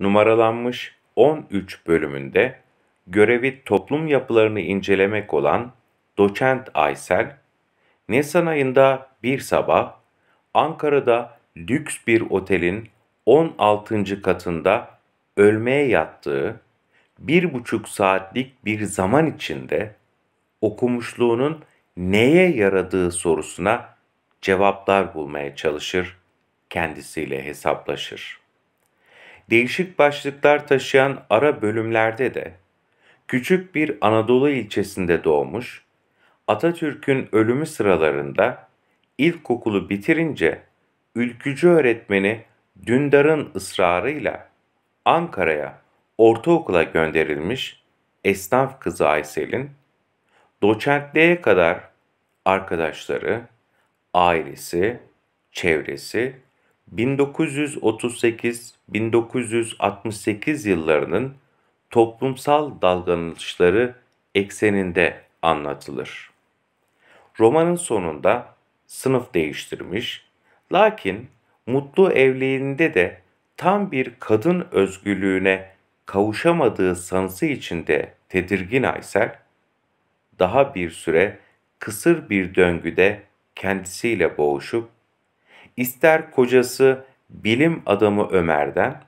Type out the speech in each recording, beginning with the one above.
numaralanmış 13 bölümünde görevi toplum yapılarını incelemek olan doçent Aysel, Nisan ayında bir sabah Ankara'da lüks bir otelin 16. katında ölmeye yattığı bir buçuk saatlik bir zaman içinde okumuşluğunun neye yaradığı sorusuna cevaplar bulmaya çalışır, kendisiyle hesaplaşır değişik başlıklar taşıyan ara bölümlerde de küçük bir Anadolu ilçesinde doğmuş, Atatürk'ün ölümü sıralarında ilkokulu bitirince ülkücü öğretmeni Dündar'ın ısrarıyla Ankara'ya ortaokula gönderilmiş esnaf kızı Aysel'in doçentliğe kadar arkadaşları, ailesi, çevresi 1938-1968 yıllarının toplumsal dalgalanışları ekseninde anlatılır. Romanın sonunda sınıf değiştirmiş, lakin mutlu evliliğinde de tam bir kadın özgürlüğüne kavuşamadığı sanısı içinde tedirgin Aysel, daha bir süre kısır bir döngüde kendisiyle boğuşup ister kocası bilim adamı Ömer'den,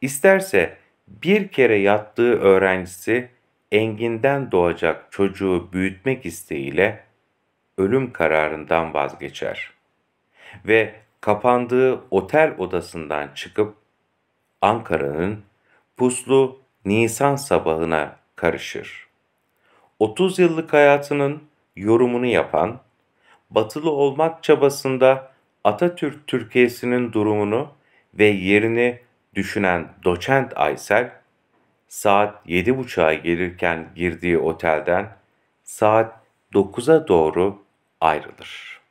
isterse bir kere yattığı öğrencisi Engin'den doğacak çocuğu büyütmek isteğiyle ölüm kararından vazgeçer ve kapandığı otel odasından çıkıp Ankara'nın puslu Nisan sabahına karışır. 30 yıllık hayatının yorumunu yapan, batılı olmak çabasında Atatürk Türkiye'sinin durumunu ve yerini düşünen doçent Aysel, saat 7.30'a gelirken girdiği otelden saat 9'a doğru ayrılır.